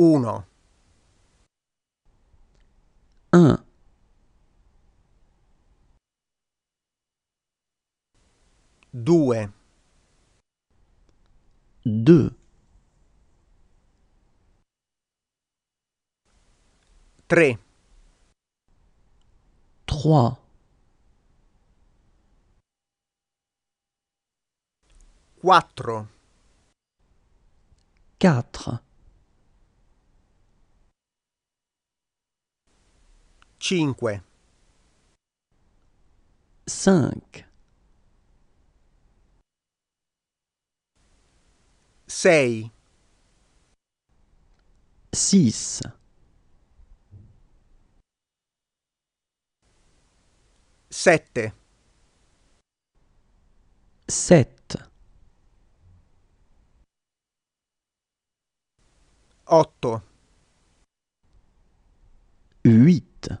1 1 2 2 3 3 4 4 5 5 6 6 7 7 8 8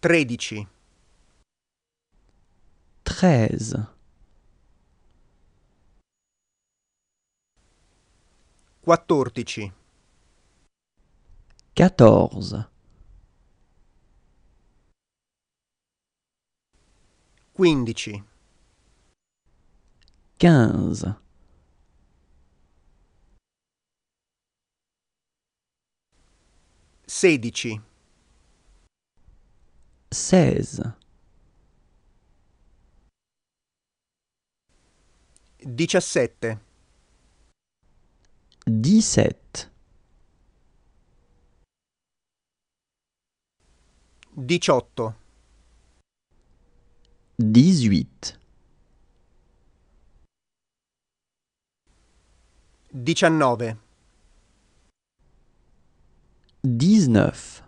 13 13 14 14 15 15 16 16 17 17 18 18 19 19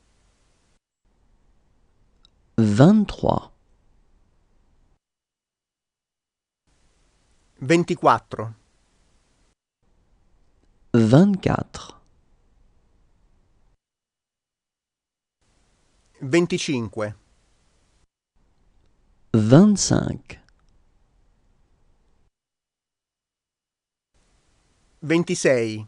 vingt-trois. Ventiquattro. Vingt-quatre. Venticinque. Vingt-cinq. Ventisei.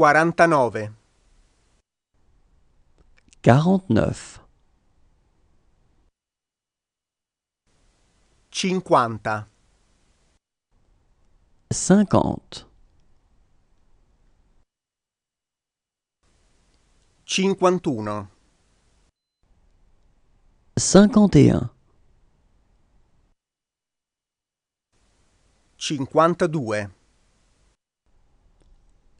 49 49 50 50 51 51 52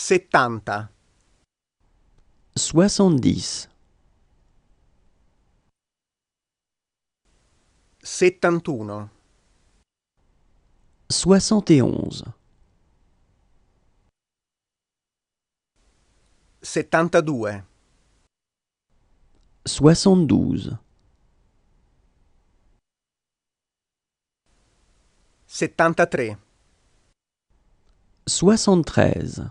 settanta. Soixante-dix. Soixante et onze. Settantadue. Soixante-douze. Soixante-treize.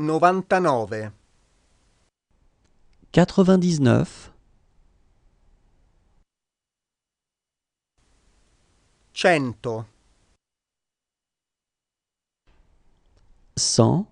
99 99 100 100